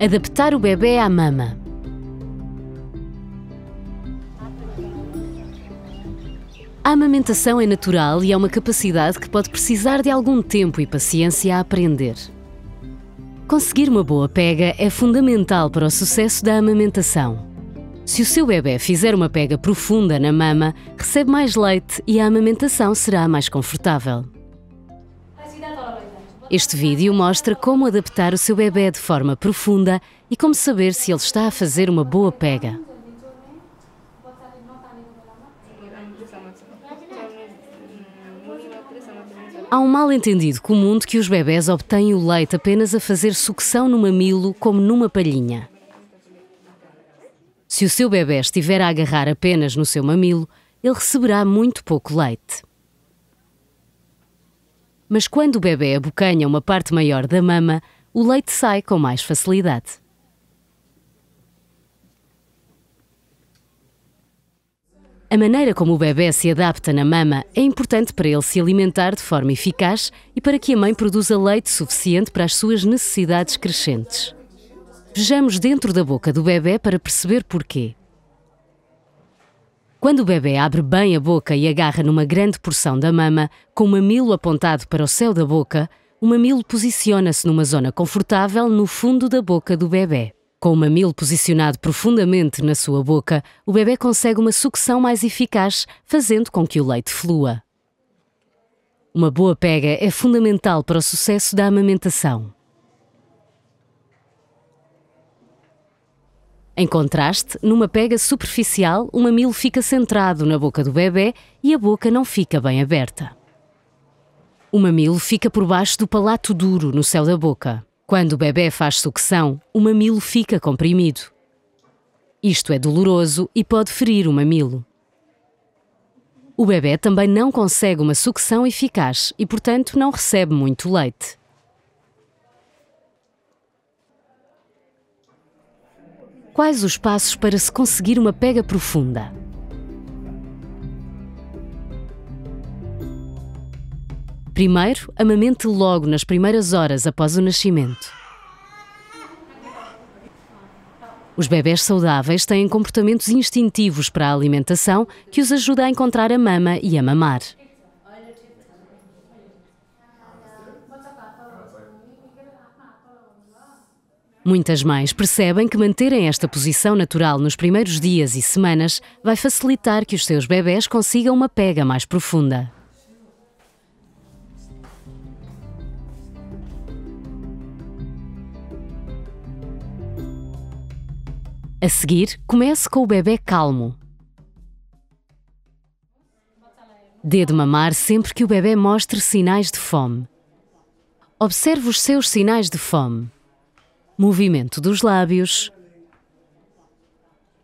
Adaptar o bebê à mama. A amamentação é natural e é uma capacidade que pode precisar de algum tempo e paciência a aprender. Conseguir uma boa pega é fundamental para o sucesso da amamentação. Se o seu bebê fizer uma pega profunda na mama, recebe mais leite e a amamentação será mais confortável. Este vídeo mostra como adaptar o seu bebê de forma profunda e como saber se ele está a fazer uma boa pega. Há um mal-entendido comum de que os bebés obtêm o leite apenas a fazer sucção no mamilo, como numa palhinha. Se o seu bebê estiver a agarrar apenas no seu mamilo, ele receberá muito pouco leite mas quando o bebê abocanha uma parte maior da mama, o leite sai com mais facilidade. A maneira como o bebê se adapta na mama é importante para ele se alimentar de forma eficaz e para que a mãe produza leite suficiente para as suas necessidades crescentes. Vejamos dentro da boca do bebê para perceber porquê. Quando o bebê abre bem a boca e agarra numa grande porção da mama, com o mamilo apontado para o céu da boca, o mamilo posiciona-se numa zona confortável no fundo da boca do bebê. Com o mamilo posicionado profundamente na sua boca, o bebê consegue uma sucção mais eficaz, fazendo com que o leite flua. Uma boa pega é fundamental para o sucesso da amamentação. Em contraste, numa pega superficial, o mamilo fica centrado na boca do bebê e a boca não fica bem aberta. O mamilo fica por baixo do palato duro no céu da boca. Quando o bebê faz sucção, o mamilo fica comprimido. Isto é doloroso e pode ferir o mamilo. O bebê também não consegue uma sucção eficaz e, portanto, não recebe muito leite. Quais os passos para se conseguir uma pega profunda? Primeiro, amamente logo nas primeiras horas após o nascimento. Os bebés saudáveis têm comportamentos instintivos para a alimentação que os ajuda a encontrar a mama e a mamar. Muitas mães percebem que manterem esta posição natural nos primeiros dias e semanas vai facilitar que os seus bebés consigam uma pega mais profunda. A seguir, comece com o bebê calmo. Dê de mamar sempre que o bebê mostre sinais de fome. Observe os seus sinais de fome movimento dos lábios,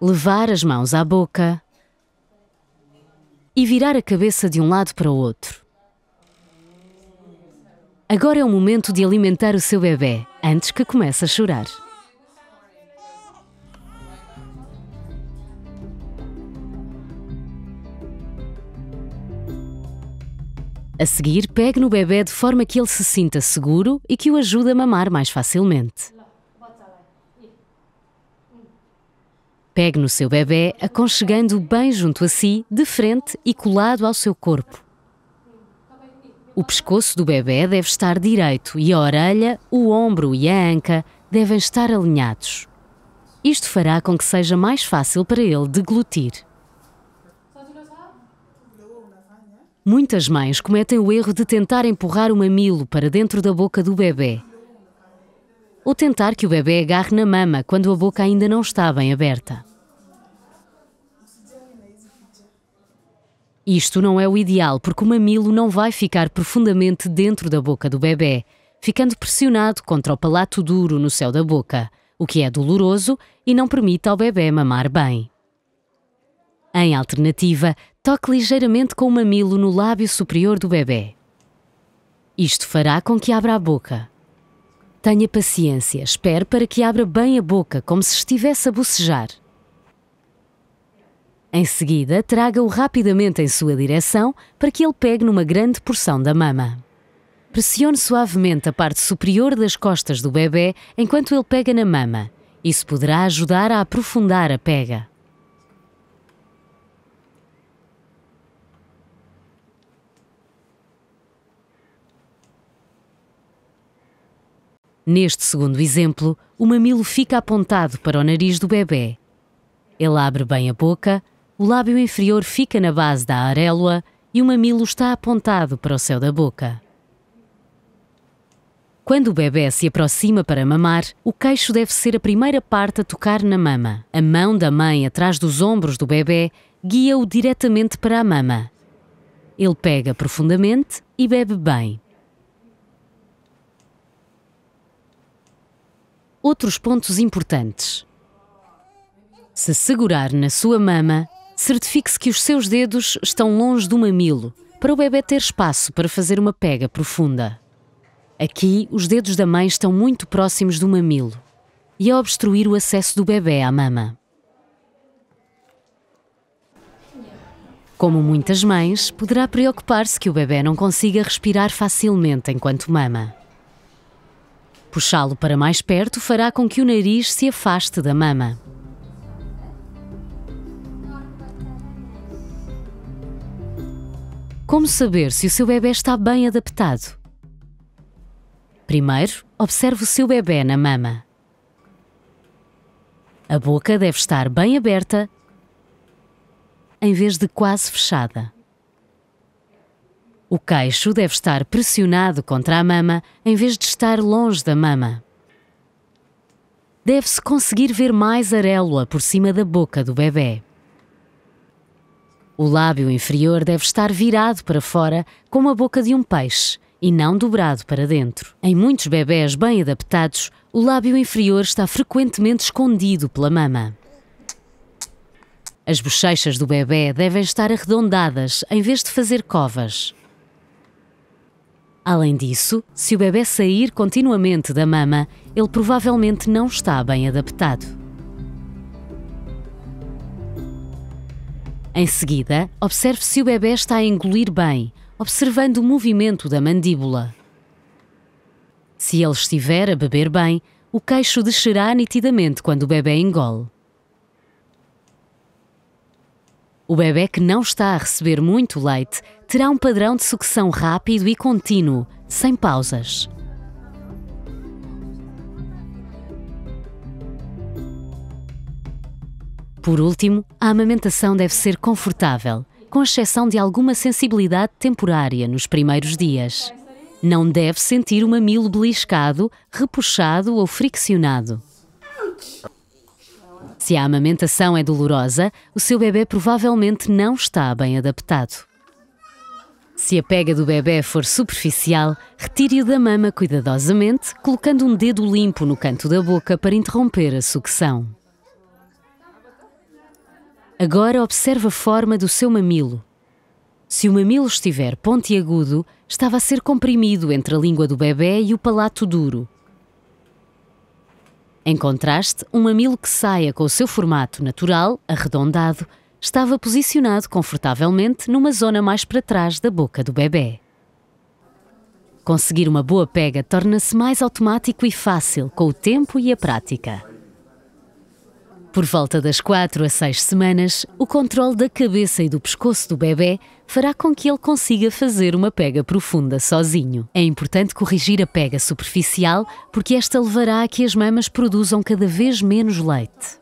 levar as mãos à boca e virar a cabeça de um lado para o outro. Agora é o momento de alimentar o seu bebê antes que comece a chorar. A seguir, pegue no bebê de forma que ele se sinta seguro e que o ajude a mamar mais facilmente. Pegue no seu bebê, aconchegando-o bem junto a si, de frente e colado ao seu corpo. O pescoço do bebê deve estar direito e a orelha, o ombro e a anca devem estar alinhados. Isto fará com que seja mais fácil para ele deglutir. Muitas mães cometem o erro de tentar empurrar o mamilo para dentro da boca do bebê. Ou tentar que o bebê agarre na mama quando a boca ainda não está bem aberta. Isto não é o ideal, porque o mamilo não vai ficar profundamente dentro da boca do bebê, ficando pressionado contra o palato duro no céu da boca, o que é doloroso e não permite ao bebê mamar bem. Em alternativa, toque ligeiramente com o mamilo no lábio superior do bebê. Isto fará com que abra a boca. Tenha paciência, espere para que abra bem a boca, como se estivesse a bocejar. Em seguida, traga-o rapidamente em sua direção para que ele pegue numa grande porção da mama. Pressione suavemente a parte superior das costas do bebê enquanto ele pega na mama. Isso poderá ajudar a aprofundar a pega. Neste segundo exemplo, o mamilo fica apontado para o nariz do bebê. Ele abre bem a boca, o lábio inferior fica na base da aréola e o mamilo está apontado para o céu da boca. Quando o bebê se aproxima para mamar, o queixo deve ser a primeira parte a tocar na mama. A mão da mãe atrás dos ombros do bebê guia-o diretamente para a mama. Ele pega profundamente e bebe bem. Outros pontos importantes. Se segurar na sua mama, Certifique-se que os seus dedos estão longe do mamilo, para o bebê ter espaço para fazer uma pega profunda. Aqui, os dedos da mãe estão muito próximos do mamilo e a obstruir o acesso do bebê à mama. Como muitas mães, poderá preocupar-se que o bebê não consiga respirar facilmente enquanto mama. Puxá-lo para mais perto fará com que o nariz se afaste da mama. Como saber se o seu bebê está bem adaptado? Primeiro, observe o seu bebê na mama. A boca deve estar bem aberta em vez de quase fechada. O queixo deve estar pressionado contra a mama em vez de estar longe da mama. Deve-se conseguir ver mais aréola por cima da boca do bebê. O lábio inferior deve estar virado para fora, como a boca de um peixe, e não dobrado para dentro. Em muitos bebés bem adaptados, o lábio inferior está frequentemente escondido pela mama. As bochechas do bebê devem estar arredondadas em vez de fazer covas. Além disso, se o bebê sair continuamente da mama, ele provavelmente não está bem adaptado. Em seguida, observe se o bebê está a engolir bem, observando o movimento da mandíbula. Se ele estiver a beber bem, o queixo descerá nitidamente quando o bebê engole. O bebê que não está a receber muito leite terá um padrão de sucção rápido e contínuo, sem pausas. Por último, a amamentação deve ser confortável, com exceção de alguma sensibilidade temporária nos primeiros dias. Não deve sentir o mamilo beliscado, repuxado ou friccionado. Se a amamentação é dolorosa, o seu bebê provavelmente não está bem adaptado. Se a pega do bebê for superficial, retire-o da mama cuidadosamente, colocando um dedo limpo no canto da boca para interromper a sucção. Agora observe a forma do seu mamilo. Se o mamilo estiver pontiagudo, estava a ser comprimido entre a língua do bebê e o palato duro. Em contraste, um mamilo que saia com o seu formato natural, arredondado, estava posicionado confortavelmente numa zona mais para trás da boca do bebê. Conseguir uma boa pega torna-se mais automático e fácil com o tempo e a prática. Por volta das 4 a 6 semanas, o controle da cabeça e do pescoço do bebê fará com que ele consiga fazer uma pega profunda sozinho. É importante corrigir a pega superficial, porque esta levará a que as mamas produzam cada vez menos leite.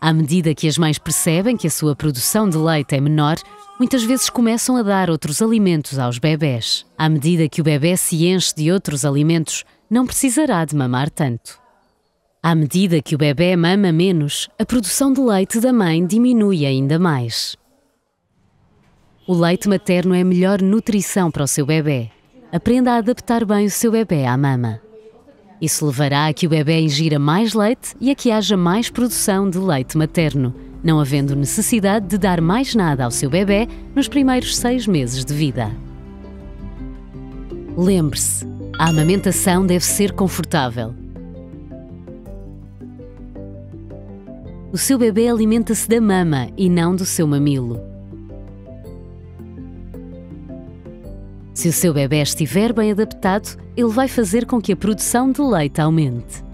À medida que as mães percebem que a sua produção de leite é menor, muitas vezes começam a dar outros alimentos aos bebés. À medida que o bebê se enche de outros alimentos, não precisará de mamar tanto. À medida que o bebê mama menos, a produção de leite da mãe diminui ainda mais. O leite materno é a melhor nutrição para o seu bebê. Aprenda a adaptar bem o seu bebê à mama. Isso levará a que o bebê ingira mais leite e a que haja mais produção de leite materno, não havendo necessidade de dar mais nada ao seu bebê nos primeiros seis meses de vida. Lembre-se, a amamentação deve ser confortável O seu bebê alimenta-se da mama e não do seu mamilo. Se o seu bebê estiver bem adaptado, ele vai fazer com que a produção de leite aumente.